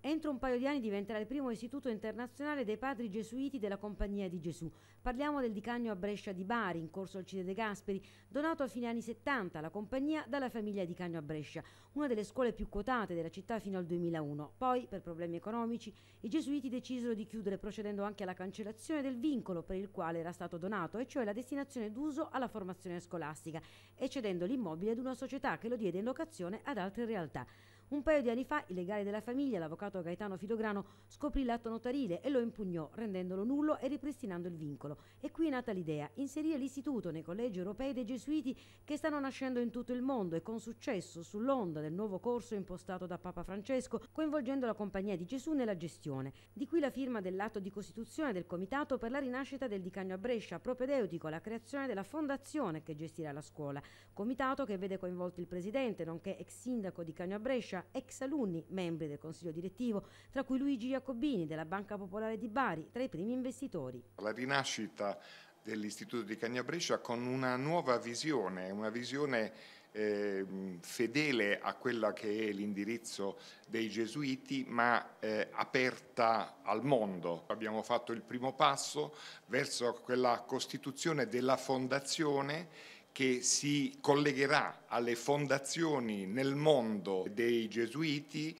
Entro un paio di anni diventerà il primo istituto internazionale dei padri gesuiti della Compagnia di Gesù. Parliamo del dicanio a Brescia di Bari, in corso al Alcide De Gasperi, donato a fine anni 70 alla compagnia dalla famiglia di Cagno a Brescia, una delle scuole più quotate della città fino al 2001. Poi, per problemi economici, i gesuiti decisero di chiudere procedendo anche alla cancellazione del vincolo per il quale era stato donato, e cioè la destinazione d'uso alla formazione scolastica, e cedendo l'immobile ad una società che lo diede in locazione ad altre realtà. Un paio di anni fa il legale della famiglia, l'avvocato Gaetano Filograno, scoprì l'atto notarile e lo impugnò, rendendolo nullo e ripristinando il vincolo. E qui è nata l'idea, inserire l'istituto nei collegi europei dei gesuiti che stanno nascendo in tutto il mondo e con successo sull'onda del nuovo corso impostato da Papa Francesco, coinvolgendo la Compagnia di Gesù nella gestione. Di qui la firma dell'atto di costituzione del Comitato per la rinascita del Dicagno a Brescia, propedeutico alla creazione della fondazione che gestirà la scuola. Comitato che vede coinvolto il presidente, nonché ex sindaco di Cagno a Brescia, fiducia ex alunni, membri del Consiglio direttivo, tra cui Luigi Jacobini della Banca Popolare di Bari, tra i primi investitori. La rinascita dell'Istituto di Cagnabrescia con una nuova visione, una visione eh, fedele a quella che è l'indirizzo dei gesuiti ma eh, aperta al mondo. Abbiamo fatto il primo passo verso quella costituzione della fondazione che si collegherà alle fondazioni nel mondo dei gesuiti